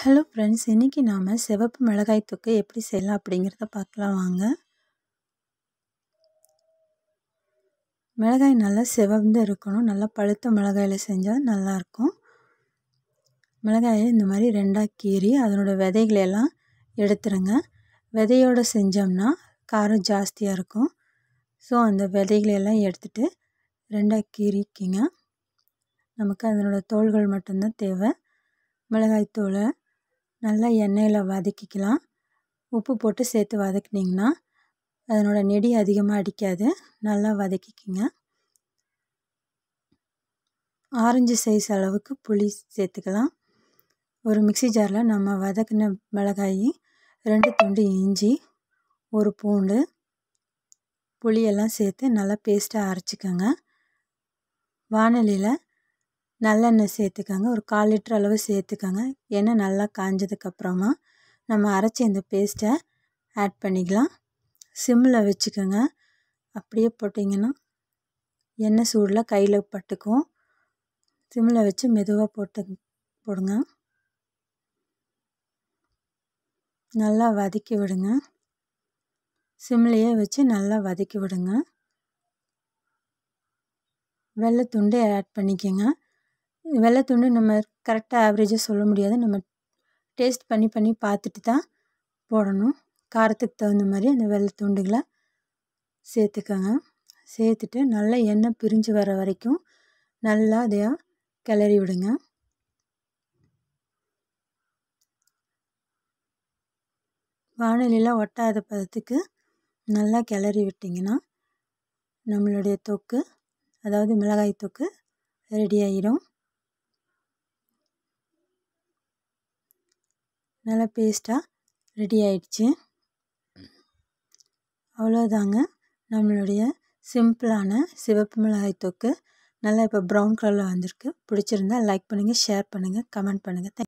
hello friends இன்றைக்கி நாம் சிவப்பு மிளகாய் தொக்கு எப்படி செய்யலாம் அப்படிங்கிறத பார்க்கலாம் வாங்க மிளகாய் நல்லா சிவந்து இருக்கணும் நல்லா பழுத்த மிளகாயில் செஞ்சால் நல்லாயிருக்கும் மிளகாயை இந்த மாதிரி ரெண்டாக கீறி அதனோட விதைகளையெல்லாம் எடுத்துருங்க விதையோடு செஞ்சோம்னா காரம் ஜாஸ்தியாக இருக்கும் ஸோ அந்த விதைகளையெல்லாம் எடுத்துகிட்டு ரெண்டாக கீறிக்கிங்க நமக்கு அதனோட தோள்கள் மட்டும்தான் தேவை மிளகாய் தூளை நல்லா எண்ணெயில் வதக்கிக்கலாம் உப்பு போட்டு சேர்த்து வதக்கினீங்கன்னா அதனோட நெடி அதிகமாக அடிக்காது நல்லா வதக்கிக்கிங்க ஆரஞ்சு சைஸ் அளவுக்கு புளி சேர்த்துக்கலாம் ஒரு மிக்சி ஜாரில் நம்ம வதக்கின மிளகாயி ரெண்டு துண்டு இஞ்சி ஒரு பூண்டு புளியெல்லாம் சேர்த்து நல்லா பேஸ்ட்டாக அரைச்சிக்கோங்க வானலியில் நல்லெண்ணெய் சேர்த்துக்கோங்க ஒரு கால் லிட்டர் அளவு சேர்த்துக்கோங்க எண்ணெய் நல்லா காஞ்சதுக்கப்புறமா நம்ம அரைச்ச இந்த பேஸ்ட்டை ஆட் பண்ணிக்கலாம் சிம்மில் வச்சுக்கோங்க அப்படியே போட்டிங்கன்னா எண்ணெய் சூடில் கையில் பட்டுக்கும் சிம்மில் வச்சு மெதுவாக போட்டு போடுங்க நல்லா வதக்கி விடுங்க சிம்லேயே வச்சு நல்லா வதக்கி விடுங்க வெள்ளை துண்டை ஆட் பண்ணிக்கோங்க துண்டு நம்ம கரெக்டாக ஆவரேஜாக சொல்ல முடியாது நம்ம டேஸ்ட் பண்ணி பண்ணி பார்த்துட்டு தான் போடணும் காரத்துக்கு தகுந்த மாதிரி அந்த வெள்ளைத்தூண்டுகளை சேர்த்துக்கோங்க சேர்த்துட்டு நல்லா எண்ணெய் பிரிஞ்சு வர வரைக்கும் நல்லா அதையாக கிளறி விடுங்க வானிலையில் ஒட்டாத பதத்துக்கு நல்லா கிளறி விட்டிங்கன்னா நம்மளுடைய தொக்கு அதாவது மிளகாய் தொக்கு ரெடி ஆகிடும் நல்லா பேஸ்ட்டாக ரெடி ஆயிடுச்சு அவ்வளோதாங்க நம்மளுடைய சிம்பிளான சிவப்பு மிளகாய் தொக்கு நல்லா இப்போ ப்ரௌன் கலரில் வந்திருக்கு பிடிச்சிருந்தா லைக் பண்ணுங்கள் ஷேர் பண்ணுங்கள் கமெண்ட் பண்ணுங்கள் தேங்க்